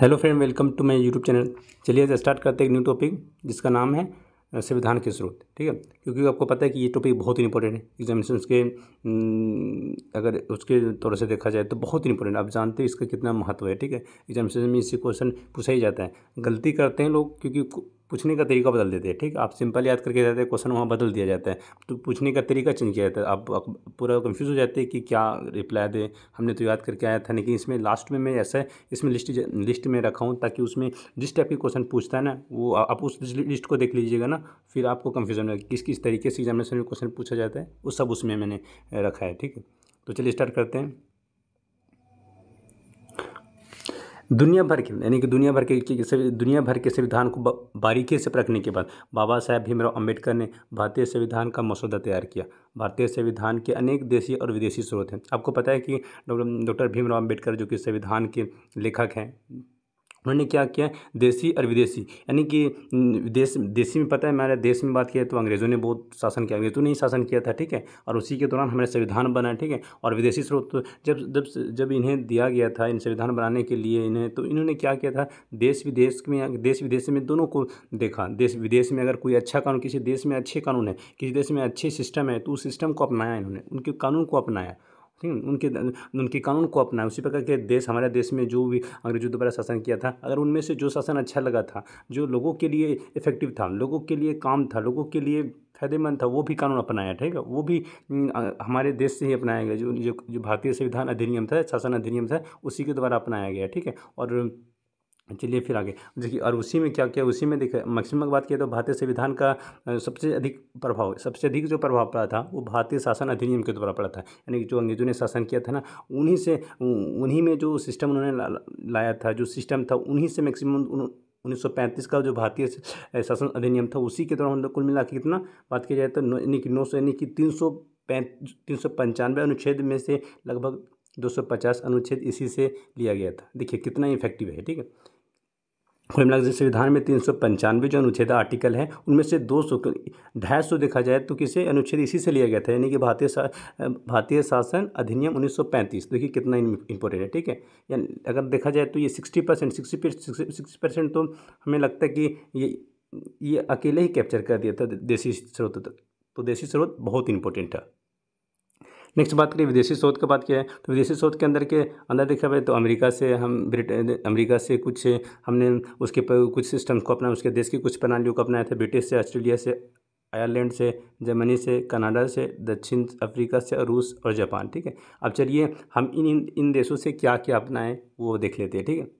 hello friend welcome to my YouTube channel चलिए start करते हैं एक न्यू टॉपिक जिसका नाम है संविधान के स्रोत ठीक है क्योंकि आपको पता है कि ये टॉपिक बहुत ही इंपॉर्टेंट है एग्जामिनेशन के अगर उसके तौर से देखा जाए तो बहुत ही इंपॉर्टेंट आप जानते हैं इसका कितना महत्व है ठीक है एग्जामिनेशन में इससे क्वेश्चन पूछा ही जाता है गलती करते हैं लोग क्योंकि पूछने का तरीका बदल देते हैं ठीक आप सिंपल याद करके जाते हैं क्वेश्चन वहाँ बदल दिया जाता है तो पूछने का तरीका चेंज किया जाता है आप पूरा कन्फ्यूज़ हो जाते हैं कि क्या रिप्लाई दें हमने तो याद करके आया था लेकिन इसमें लास्ट में मैं ऐसा इसमें लिस्ट लिस्ट में रखा हूँ ताकि उसमें जिस टाइप के क्वेश्चन पूछता है ना वो आप उस लिस्ट को देख लीजिएगा ना फिर आपको कन्फ्यूजन होगा किस किस तरीके से एग्जामिनेशन में क्वेश्चन पूछा जाता है वो सब उसमें मैंने रखा है ठीक है तो चलिए स्टार्ट करते हैं दुनिया भर के यानी कि दुनिया भर के दुनिया भर के संविधान को बारीकी से परखने के बाद बाबा साहेब भीमराव अम्बेडकर ने भारतीय संविधान का मसौदा तैयार किया भारतीय संविधान के अनेक देशी और विदेशी स्रोत हैं आपको पता है कि डॉक्टर भीमराव अम्बेडकर जो कि संविधान के लेखक हैं उन्होंने क्या किया देसी और विदेशी यानी कि देश देशी में पता है हमारे देश में बात किया तो अंग्रेज़ों ने बहुत शासन किया अंग्रेज़ों ने ही शासन किया था ठीक है और उसी के दौरान हमारे संविधान बना ठीक है और विदेशी स्रोत जब जब जब इन्हें दिया गया था इन संविधान बनाने के लिए इन्हें तो इन्होंने क्या किया था देश विदेश में देश विदेश में दोनों को देखा देश विदेश में अगर कोई अच्छा कानून किसी देश में अच्छे कानून है किसी देश में अच्छे सिस्टम है तो उस सिस्टम को अपनाया इन्होंने उनके कानून को अपनाया ठीक हम्म, है उनके उनके कानून को अपनाएं उसी प्रकार के देश हमारे देश में जो भी अंग्रेजों द्वारा शासन किया था अगर उनमें से जो शासन अच्छा लगा था जो लोगों के लिए इफेक्टिव था लोगों के लिए काम था लोगों के लिए फायदेमंद था वो भी कानून अपनाया ठीक है वो भी हमारे देश से ही अपनाया गया जो जो, जो भारतीय संविधान अधिनियम था शासन अधिनियम था उसी के द्वारा अपनाया गया ठीक है और चलिए फिर आगे देखिए और उसी में क्या क्या उसी में देखिए मैक्सिमम बात किया तो भारतीय संविधान का सबसे अधिक प्रभाव सबसे अधिक जो प्रभाव पड़ा था वो भारतीय शासन अधिनियम के द्वारा पड़ा था यानी कि जो अंग्रेजों ने शासन किया था ना उन्हीं से उन्हीं में जो सिस्टम उन्होंने लाया था जो सिस्टम था उन्हीं से मैक्सिमम उन, 1935 का जो भारतीय शासन अधिनियम था उसी के द्वारा हम लोग कुल मिला के कितना बात किया जाए तो यानी कि नौ सौ यानी कि तीन सौ तीन सौ पंचानवे अनुच्छेद में से लगभग 250 अनुच्छेद इसी से लिया गया था देखिए कितना इफेक्टिव है ठीक है कुल मिलाकर जिस संविधान में तीन सौ पंचानवे जो अनुच्छेद आर्टिकल हैं उनमें से दो सौ ढाई सौ देखा जाए तो किसे अनुच्छेद इसी से लिया गया था यानी कि भारतीय सा, भारतीय शासन अधिनियम 1935 देखिए कितना इंपॉर्टेंट है ठीक है यानी अगर देखा जाए तो ये sixty percent sixty sixty percent तो हमें लगता है कि ये ये अकेले ही कैप्चर कर दिया था देसी स्रोत तो देसी स्रोत बहुत इंपॉर्टेंट था नेक्स्ट बात करिए विदेशी शोध का बात किया है तो विदेशी शोध के अंदर के अंदर देखा जाए तो अमेरिका से हम ब्रिटेन अमेरिका से कुछ हमने उसके कुछ सिस्टम्स को अपना उसके देश की कुछ प्रणालियों को अपनाया था ब्रिटिश से ऑस्ट्रेलिया से आयरलैंड से जर्मनी से कनाडा से दक्षिण अफ्रीका से रूस और जापान ठीक है अब चलिए हम इन इन देशों से क्या क्या अपनाएं वो देख लेते हैं ठीक है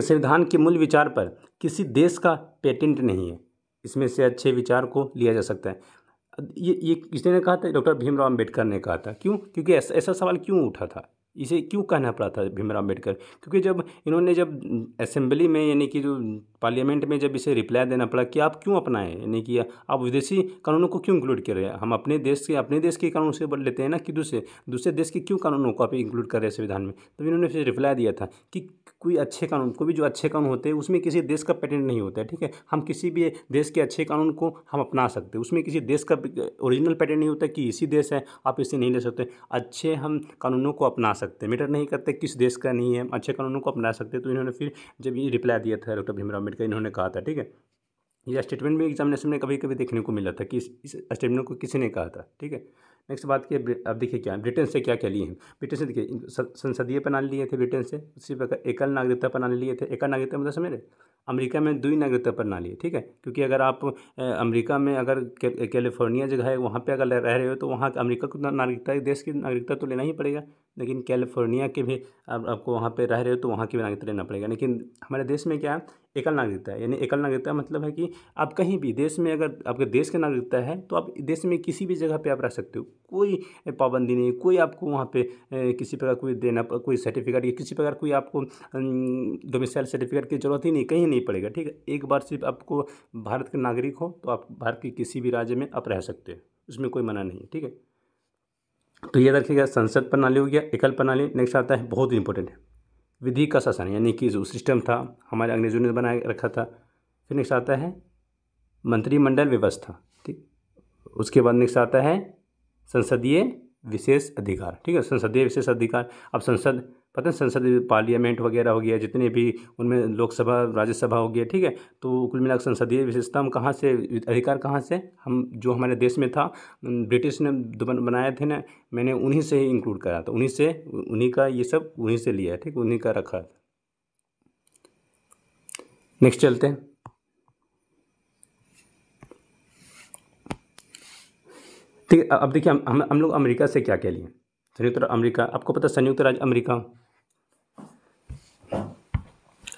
संविधान के मूल विचार पर किसी देश का पेटेंट नहीं है इसमें से अच्छे विचार को लिया जा सकता है ये ये किसने कहा था डॉक्टर भीमराव अम्बेडकर ने कहा था क्यों क्योंकि ऐसा ऐसा सवाल क्यों उठा था इसे क्यों कहना पड़ा था भीमराव अम्बेडकर क्योंकि जब इन्होंने जब असेंबली में यानी कि जो पार्लियामेंट में जब इसे रिप्लाई देना पड़ा कि आप क्यों अपनाएं यानी कि आप विदेशी कानूनों को क्यों इंक्लूड कर रहे हैं हम अपने देश के अपने देश के कानून से लेते हैं ना कि दूसरे दूसरे देश के क्यों कानूनों को आप इंक्लूड कर रहे हैं संविधान में तो इन्होंने फिर रिप्लाई दिया था कि कोई अच्छे कानून कोई भी जो अच्छे कानून होते हैं उसमें किसी देश का पेटेंट नहीं होता है ठीक है हम किसी भी देश के अच्छे कानून को हम अपना सकते हैं उसमें किसी देश का ओरिजिनल पेटेंट नहीं होता कि इसी देश है आप इसे नहीं ले सकते अच्छे हम कानूनों को अपना सकते मैटर नहीं करते किस देश का नहीं है अच्छे कानूनों को अपना सकते तो इन्होंने फिर जब ये रिप्लाई दिया था डॉक्टर भीमराव अम्बेडकर इन्होंने कहा था ठीक है यह स्टेटमेंट भी एग्जामिनेशन में कभी कभी देखने को मिला था कि इस स्टेटमेंट को किसी ने कहा था ठीक है नेक्स्ट बात की अब देखिए क्या ब्रिटेन से क्या क्या लिए हैं ब्रिटेन से देखिए संसदीय प्रणाली लिए थे ब्रिटेन से उसी प्रकार एकल नागरिकता प्रणाली लिए थे एकल नागरिकता मतलब समझ रहे अमेरिका में दुई नागरिकता प्रणाली है ठीक है क्योंकि अगर आप अमेरिका में अगर कैलिफोर्निया जगह है वहाँ पे अगर रह रहे हो तो वहाँ अमेरिका को नागरिकता देश की नागरिकता तो लेना ही पड़ेगा लेकिन कैलिफोर्निया के भी आप, आपको वहाँ पे रह रहे हो तो वहाँ की भी नागरिकता लेना पड़ेगा लेकिन हमारे देश में क्या है एकल नागरिकता यानी एकल नागरिकता मतलब है कि आप कहीं भी देश में अगर आपके देश के नागरिकता है तो आप देश में किसी भी जगह पे आप रह सकते हो कोई पाबंदी नहीं कोई आपको वहाँ पे किसी प्रकार कोई देना कोई सर्टिफिकेट या किसी प्रकार कोई आपको डोमिसाइल सर्टिफिकेट की ज़रूरत ही नहीं कहीं नहीं पड़ेगा ठीक है एक बार सिर्फ आपको भारत के नागरिक हो तो आप भारत के किसी भी राज्य में आप रह सकते हो उसमें कोई मना नहीं है ठीक है तो ये रखिएगा संसद प्रणाली हो गया एकल प्रणाली नेक्स्ट आता है बहुत इंपॉर्टेंट है विधि का शासन यानी कि जो सिस्टम था हमारे अंग्रेजों ने तो बनाए रखा था फिर नेक्स्ट आता है मंत्रिमंडल व्यवस्था ठीक उसके बाद नेक्स्ट आता है संसदीय विशेष अधिकार ठीक है संसदीय विशेष अधिकार अब संसद पता है संसद पार्लियामेंट वगैरह हो गया जितने भी उनमें लोकसभा राज्यसभा हो गया ठीक है तो कुल मिलाकर संसदीय विशेषता हम कहाँ से अधिकार कहाँ से हम जो हमारे देश में था ब्रिटिश ने बनाए थे ना मैंने उन्हीं से ही इंक्लूड करा था उन्हीं से उन्हीं का ये सब उन्हीं से लिया है ठीक उन्हीं का रखा था नेक्स्ट चलते हैं ठीक है अब देखिए हम हम लोग अमेरिका से क्या कह लिए संयुक्त अमेरिका आपको पता संयुक्त राज्य अमेरिका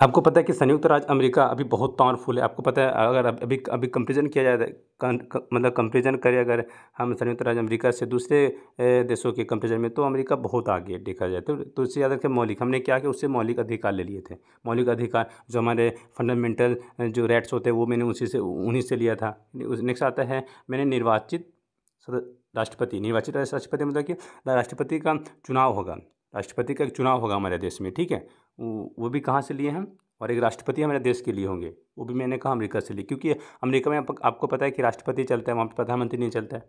आपको पता है कि संयुक्त राज्य अमेरिका अभी बहुत पावरफुल है आपको पता है अगर अभी अभी कंपेरिजन किया जाए मतलब कंपेरिजन करें अगर हम संयुक्त राज्य अमेरिका से दूसरे देशों के कंपेरिजन में तो अमेरिका बहुत आगे देखा जाए तो तो उससे याद रखें मौलिक हमने क्या कि उससे मौलिक अधिकार ले लिए थे मौलिक अधिकार जो हमारे फंडामेंटल जो राइट्स होते हैं वो मैंने उसी से उन्हीं से लिया था नेक्स्ट आता है मैंने निर्वाचित राष्ट्रपति निर्वाचित राष्ट्रपति मतलब कि राष्ट्रपति का चुनाव होगा राष्ट्रपति का एक चुनाव होगा हमारे देश में ठीक है वो भी कहाँ से लिए हैं और एक राष्ट्रपति हमारे देश के लिए होंगे वो भी मैंने कहा अमेरिका से लिए क्योंकि अमेरिका में आप, आपको पता है कि राष्ट्रपति चलता है वहाँ पर प्रधानमंत्री नहीं चलता है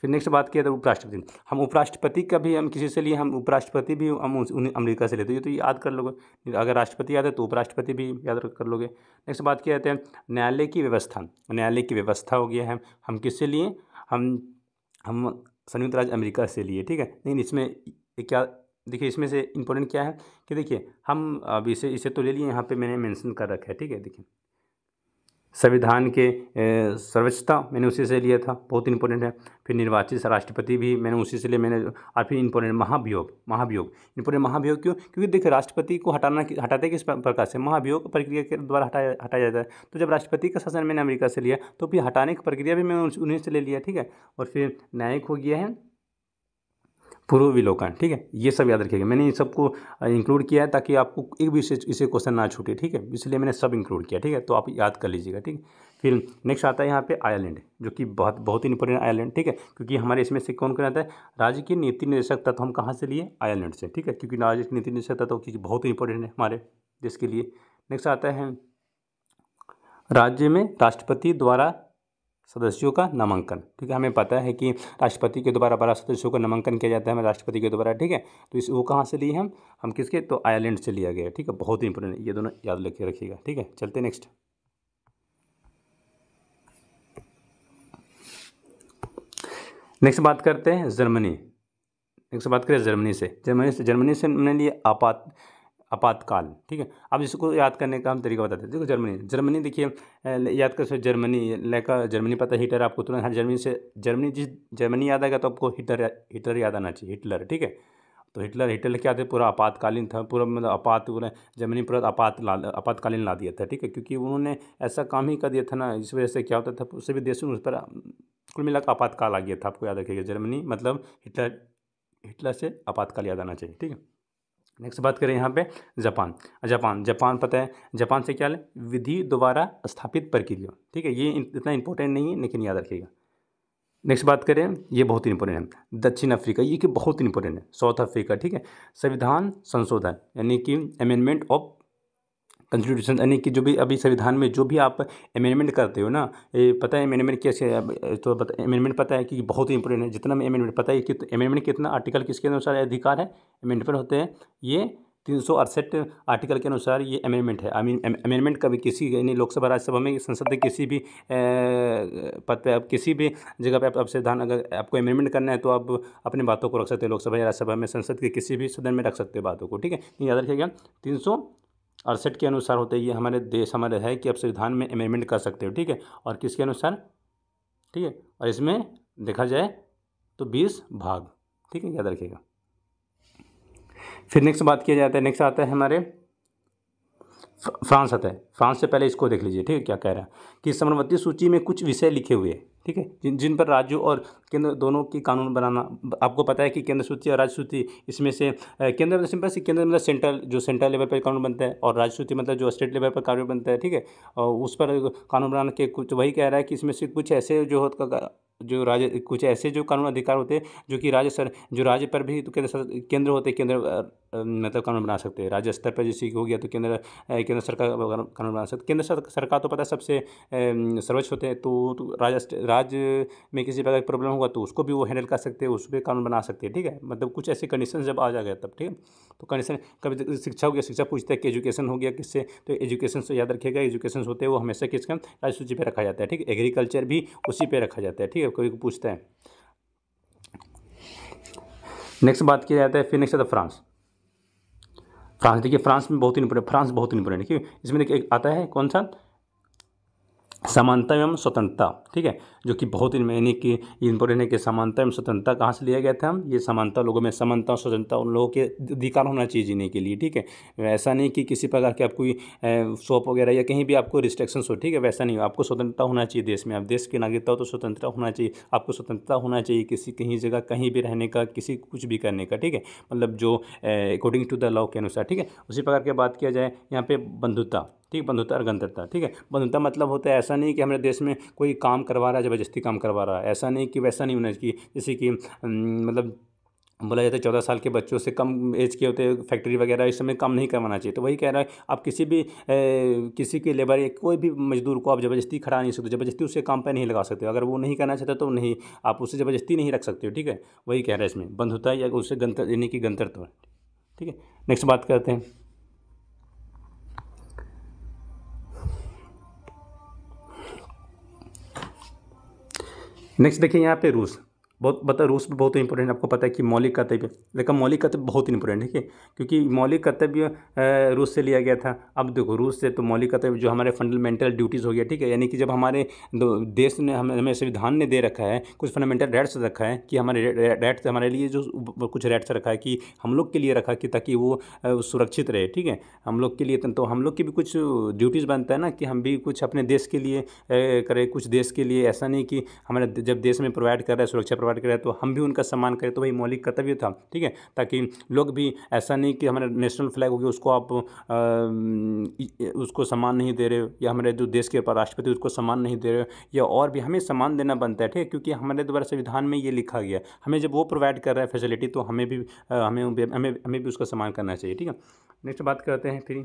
फिर नेक्स्ट बात किया था तो उपराष्ट्रपति हम उपराष्ट्रपति का भी हम किसी से लिए हम उपराष्ट्रपति भी हम उन्हें अमरीका से लेते तो ये तो याद कर लोगे अगर राष्ट्रपति याद है तो उपराष्ट्रपति भी याद कर लोगे नेक्स्ट बात किया जाते हैं न्यायालय की व्यवस्था न्यायालय की व्यवस्था हो गया है हम किससे लिए हम हम संयुक्त राज्य अमेरिका से लिए ठीक है लेकिन इसमें क्या देखिए इसमें से इम्पोर्टेंट क्या है कि देखिए हम अब इसे इसे तो ले लिए यहाँ पे मैंने मेंशन कर रखा है ठीक है देखिए संविधान के सर्वोच्चता मैंने उसी से लिया था बहुत इम्पोर्टेंट है फिर निर्वाचित राष्ट्रपति भी मैंने उसी से लिया मैंने और फिर इम्पोर्टेंट महाभियोग महाभियोग इम्पोर्टेंट महाभियोग क्यों क्योंकि देखिए राष्ट्रपति को हटाना हटाते किस प्रकार से महाभियोग प्रक्रिया के द्वारा हटाया हटाया जाता है तो जब राष्ट्रपति का शासन मैंने अमेरिका से लिया तो फिर हटाने की प्रक्रिया भी मैंने उन्हीं से ले लिया ठीक है और फिर न्यायिक हो गया है पूर्व विलोकन ठीक है ये सब याद रखिएगा मैंने इन सबको इंक्लूड किया है ताकि आपको एक भी इसे इसे क्वेश्चन ना छूटे ठीक है इसलिए मैंने सब इंक्लूड किया ठीक है तो आप याद कर लीजिएगा ठीक है फिर नेक्स्ट आता है यहाँ पे आयरलैंड जो कि बहुत बहुत ही इंपॉर्टेंट आयरलैंड ठीक है क्योंकि हमारे इसमें से कौन कराता है राज्य की नीति निर्देशक तत्व हम कहाँ से लिए आयरलैंड से ठीक है क्योंकि राज्य की नीति निर्देशक तत्व क्योंकि बहुत ही इंपॉर्टेंट है हमारे देश के लिए नेक्स्ट आता है राज्य में राष्ट्रपति द्वारा सदस्यों का नामांकन ठीक है हमें पता है कि राष्ट्रपति के द्वारा बारह सदस्यों का नामांकन किया जाता है हमें राष्ट्रपति के द्वारा ठीक है तो इस वो कहाँ से लिए हम हम किसके तो आयरलैंड से लिया गया ठीक है बहुत ही इंपॉर्टेंट ये दोनों याद रखिए रखिएगा ठीक है चलते नेक्स्ट नेक्स्ट बात करते हैं जर्मनी नेक्स्ट बात करें जर्मनी से जर्मनी से जर्मनी से हमने लिए आपात आपातकाल ठीक है अब इसको याद करने का हम तरीका बताते हैं देखो जर्मनी जर्मनी देखिए याद कर सकते जर्मनी लेकर जर्मनी पता हीटर आपको तुरंत हर हाँ, जर्मनी से जर्मनी जिस जर्मनी याद आएगा तो आपको हीटर हीटर याद आना चाहिए हिटलर ठीक है तो हिटलर हिटलर क्या थे पूरा आपातकालीन था पूरा मतलब आपात पूरा जर्मनी पूरा आपात ला आपातकालीन ला दिया था ठीक है क्योंकि उन्होंने ऐसा काम ही कर दिया था ना इस वजह से क्या होता था उससे भी देशों में उस पर कुल मिलाकर आपातकाल आ गया था आपको याद रखिएगा जर्मनी मतलब हिटलर हिटलर से आपातकाल याद आना चाहिए ठीक है नेक्स्ट बात करें यहाँ पे जापान जापान जापान पता है जापान से क्या है विधि दोबारा स्थापित प्रक्रिया ठीक है ये इतना इंपॉर्टेंट नहीं है लेकिन याद रखिएगा नेक्स्ट बात करें ये बहुत इंपॉर्टेंट है दक्षिण अफ्रीका ये कि बहुत इंपॉर्टेंट है साउथ अफ्रीका ठीक है संविधान संशोधन यानी कि अमेंडमेंट ऑफ कंस्टिट्यूशन यानी कि जो भी अभी संविधान में जो भी आप अमेंडमेंट करते हो ना ये पता है अमेंडमेंट कैसे तो अमेंडमेंट पता है कि बहुत ही इंपॉर्टेंट है जितना अमेंडमेंट पता है कि अमेंडमेंट तो कितना आर्टिकल किसके अनुसार अधिकार है अमेंडमेंट होते हैं ये तीन सौ अड़सठ आर्टिकल के अनुसार ये अमेंडमेंट है आई मीन अमेंडमेंट कभी किसी यानी लोकसभा राज्यसभा में संसद के किसी भी पद पर आप किसी भी जगह पे आप, आप संविधान अगर आपको अमेंडमेंट करना है तो आप अपनी बातों को रख सकते हो लोकसभा या राज्यसभा में संसद के किसी भी सदन में रख सकते हो बातों को ठीक है याद रखिएगा तीन सौ अड़सठ के अनुसार होता है ये हमारे देश हमारे है कि आप संविधान में अमेंडमेंट कर सकते हो ठीक है और किसके अनुसार ठीक है और इसमें देखा जाए तो बीस भाग ठीक है याद रखिएगा फिर नेक्स्ट बात किया जाता है नेक्स्ट आता है हमारे फ्रांस आता है फ्रांस से पहले इसको देख लीजिए ठीक है क्या कह रहा है कि समन्वती सूची में कुछ विषय लिखे हुए हैं ठीक है जिन जिन पर राज्यों और केंद्र दोनों की कानून बनाना आपको पता है कि केंद्र सूची और राज्य सूची इसमें से केंद्र मतलब सिंपल से केंद्र मतलब सेंट्रल जो सेंट्रल लेवल पर कानून बनता है और राज्य सूची मतलब जो स्टेट लेवल पर कानून बनता है ठीक है और उस पर कानून बनाने के कुछ वही कह रहा है कि इसमें से कुछ ऐसे जो जो राज्य कुछ ऐसे जो कानून अधिकार होते हैं जो कि राज्य सर जो राज्य पर भी तो केंद्र केंद्र होते हैं केंद्र मतलब कानून बना सकते हैं राज्य स्तर पर जैसे हो गया तो केंद्र केंद्र सरकार कानून बना सकते केंद्र सरकार तो पता है सबसे सर्वोच्च होते हैं तो, तो राज्य राज्य में किसी प्रकार का प्रॉब्लम होगा तो उसको भी वो हैंडल कर सकते हैं उस पर कानून बना सकते हैं ठीक है मतलब कुछ ऐसे कंडीशन जब आ जाएगा तब ठीक है तो कंडीशन कभी शिक्षा हो गया शिक्षा पूछता है कि एजुकेशन हो गया किससे तो एजुकेशन से याद रखिएगा एजुकेशन होते हैं वो हमेशा किसका राज्य सूची पर रखा जाता है ठीक है एग्रीकल्चर भी उसी पर रखा जाता है ठीक है कोई को पूछता है नेक्स्ट बात किया जाता है फिर नेक्स्ट आता है फ्रांस फ्रांस देखिए फ्रांस में बहुत इंपोर्टेंट फ्रांस बहुत इंपोर्टेंट है इसमें देखिए एक आता है कौन सा समानता एवं स्वतंत्रता ठीक है जो कि बहुत यानी कि इम्पोर्टेंट है कि समानता एवं स्वतंत्रता कहाँ से लिया गया था ये समानता लोगों में समानता और स्वतंत्रता उन लोगों के अधिकार होना चाहिए जीने के लिए ठीक है ऐसा नहीं कि किसी प्रकार की कोई शॉप वगैरह या कहीं भी आपको रिस्ट्रिक्शंस हो ठीक है वैसा नहीं हो आपको स्वतंत्रता होना चाहिए देश में आप देश की नागरिकता हो तो स्वतंत्रता होना चाहिए आपको स्वतंत्रता होना चाहिए किसी कहीं जगह कहीं भी रहने का किसी कुछ भी करने का ठीक है मतलब जो अकॉर्डिंग टू द लॉ के अनुसार ठीक है उसी प्रकार की बात किया जाए यहाँ पे बंधुता ठीक बंधुता और गंधुता ठीक है बंधुता मतलब होता है ऐसा नहीं कि हमारे देश में कोई काम करवा रहा है ज़बरदस्ती काम करवा रहा है ऐसा नहीं कि वैसा नहीं होना चाहिए जैसे कि मतलब बोला जाता है चौदह साल के बच्चों से कम एज के होते फैक्ट्री वगैरह इस समय काम नहीं करवाना चाहिए तो वही कह रहा है आप किसी भी ए, किसी के लेबर या कोई भी मजदूर को आप ज़बरदस्ती खड़ा नहीं सकते ज़बरदस्ती उसे काम पर नहीं लगा सकते अगर वो नहीं करना चाहता तो नहीं आप उसे ज़बरदस्ती नहीं रख सकते हो ठीक है वही कह रहा है इसमें बंद होता है या उसे गंतर यानी कि गंतर तो ठीक है नेक्स्ट बात करते हैं नेक्स्ट देखिए यहाँ पे रूस बहुत मतलब रूस में बहुत इंपॉर्टेंट आपको पता है कि मौलिक कर्तव्य लेकिन मौलिक कर्तव्य बहुत इंपॉर्टेंट है क्योंकि मौलिक कर्तव्य रूस से लिया गया था अब देखो रूस से तो मौलिक कर्तव्य जो हमारे फंडामेंटल ड्यूटीज़ हो गया ठीक है यानी कि जब हमारे देश ने हमें हमें संविधान ने दे रखा है कुछ फंडामेंटल राइट्स रखा है कि हमारे राइट्स हमारे लिए जो कुछ राइट्स रखा है कि हम लोग के लिए रखा कि ताकि वो सुरक्षित रहे ठीक है हम लोग के लिए तो, तो हम लोग की भी कुछ ड्यूटीज़ बनता है ना कि हम भी कुछ अपने देश के लिए करें कुछ देश के लिए ऐसा नहीं कि हमारे जब देश में प्रोवाइड कर रहा है सुरक्षा प्रोवाइड करवाट के तो हम भी उनका सम्मान करें तो वही मौलिक कर्तव्य था ठीक है ताकि लोग भी ऐसा नहीं कि हमारा नेशनल फ्लैग हो गया उसको आप आ, उसको सम्मान नहीं दे रहे हो या हमारे जो देश के राष्ट्रपति उसको सम्मान नहीं दे रहे हो या और भी हमें सम्मान देना बनता है ठीक है क्योंकि हमारे द्वारा संविधान में ये लिखा गया हमें जब वो प्रोवाइड कर रहा है फैसिलिटी तो हमें भी हमें हमें हमें भी उसका सम्मान करना चाहिए ठीक है नेक्स्ट बात करते हैं फिर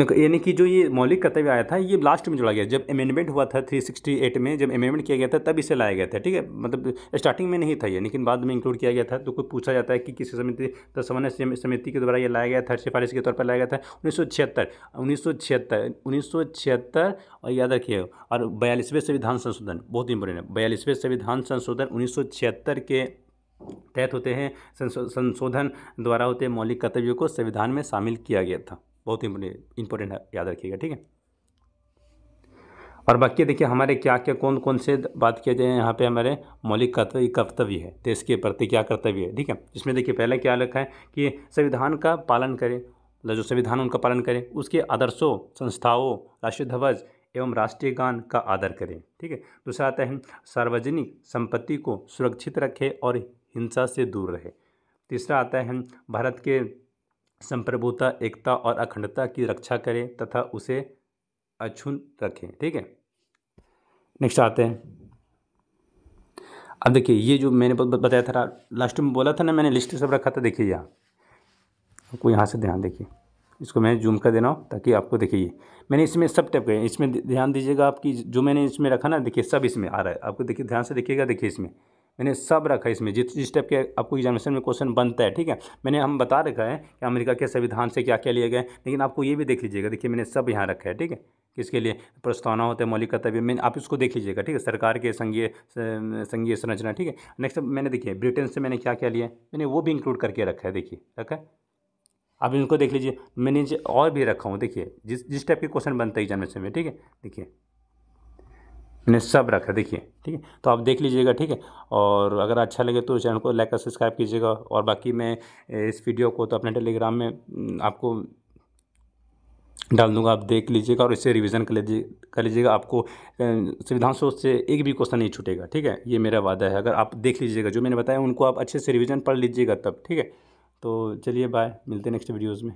यानी कि जो ये मौलिक कर्तव्य आया था ये लास्ट में जोड़ा गया जब अमेंडमेंट हुआ था 368 में जब अमेंडमेंट किया गया था तब इसे लाया गया था ठीक है मतलब स्टार्टिंग में नहीं था ये लेकिन बाद में इंक्लूड किया गया था तो कोई पूछा जाता है कि किसी समिति तो समन्वय समिति के द्वारा ये लाया गया था सिफारिश के तौर पर लाया गया था उन्नीस सौ छिहत्तर उन्नीस सौ छिहत्तर उन्नीस सौ छिहत्तर और याद रखिए और बयालीसवें संविधान संशोधन बहुत इंपॉर्टेंट है बयालीसवें संविधान संशोधन उन्नीस सौ छिहत्तर के तहत होते हैं संशोधन द्वारा होते मौलिक कर्तव्यों को संविधान में शामिल किया गया था बहुत इंपॉर्टेंट है याद रखिएगा ठीक है और बाकी देखिए हमारे क्या क्या कौन कौन से बात किए जाए यहाँ पे हमारे मौलिक कर्तव्य कर्तव्य है देश के प्रति क्या कर्तव्य है ठीक है इसमें देखिए पहले क्या लिखा है कि संविधान का पालन करें मतलब जो संविधान उनका पालन करें उसके आदर्शों संस्थाओं राष्ट्रीय ध्वज एवं राष्ट्रीय गान का आदर करें ठीक है दूसरा आता है सार्वजनिक संपत्ति को सुरक्षित रखें और हिंसा से दूर रहे तीसरा आता है भारत के संप्रभुता एकता और अखंडता की रक्षा करें तथा उसे अछून रखें ठीक है नेक्स्ट आते हैं अब देखिए ये जो मैंने बताया था लास्ट में बोला था ना मैंने लिस्ट सब रखा था देखिए यहाँ आपको यहाँ से ध्यान देखिए इसको मैं जूम कर देना हूँ ताकि आपको देखिए मैंने इसमें सब टाइप के इसमें ध्यान दीजिएगा आपकी जो मैंने इसमें रखा ना देखिए सब इसमें आ रहा है आपको देखिए ध्यान से देखिएगा देखिए इसमें मैंने सब रखा है इसमें जिस जिस टाइप के आपको एग्जामिनेशन में क्वेश्चन बनता है ठीक है मैंने हम बता रखा है कि अमेरिका के संविधान से क्या क्या लिए गए लेकिन आपको ये भी देख लीजिएगा देखिए मैंने सब यहाँ रखा है ठीक है किसके लिए प्रस्तावना होते हैं मौलिक कर्तव्य मैंने आप इसको देख लीजिएगा ठीक है सरकार के संघीय संघीय संरचना ठीक है नेक्स्ट मैंने देखिए ब्रिटेन से मैंने क्या क्या लिया मैंने वो भी इंक्लूड करके रखा है देखिए रखा है आप इनको देख लीजिए मैंने और भी रखा हूँ देखिए जिस जिस टाइप के क्वेश्चन बनता है एग्जामिनेशन में ठीक है देखिए निस्सब रखा है देखिए ठीक है तो आप देख लीजिएगा ठीक है और अगर अच्छा लगे तो चैनल को लाइक और सब्सक्राइब कीजिएगा और बाकी मैं इस वीडियो को तो अपने टेलीग्राम में आपको डाल दूंगा आप देख लीजिएगा और इससे रिवीजन कर लीजिए कर लीजिएगा आपको संविधान सोच से एक भी क्वेश्चन नहीं छूटेगा ठीक है ये मेरा वादा है अगर आप देख लीजिएगा जो मैंने बताया उनको आप अच्छे से रिविज़न पढ़ लीजिएगा तब ठीक है तो चलिए बाय मिलते हैं नेक्स्ट वीडियोज़ में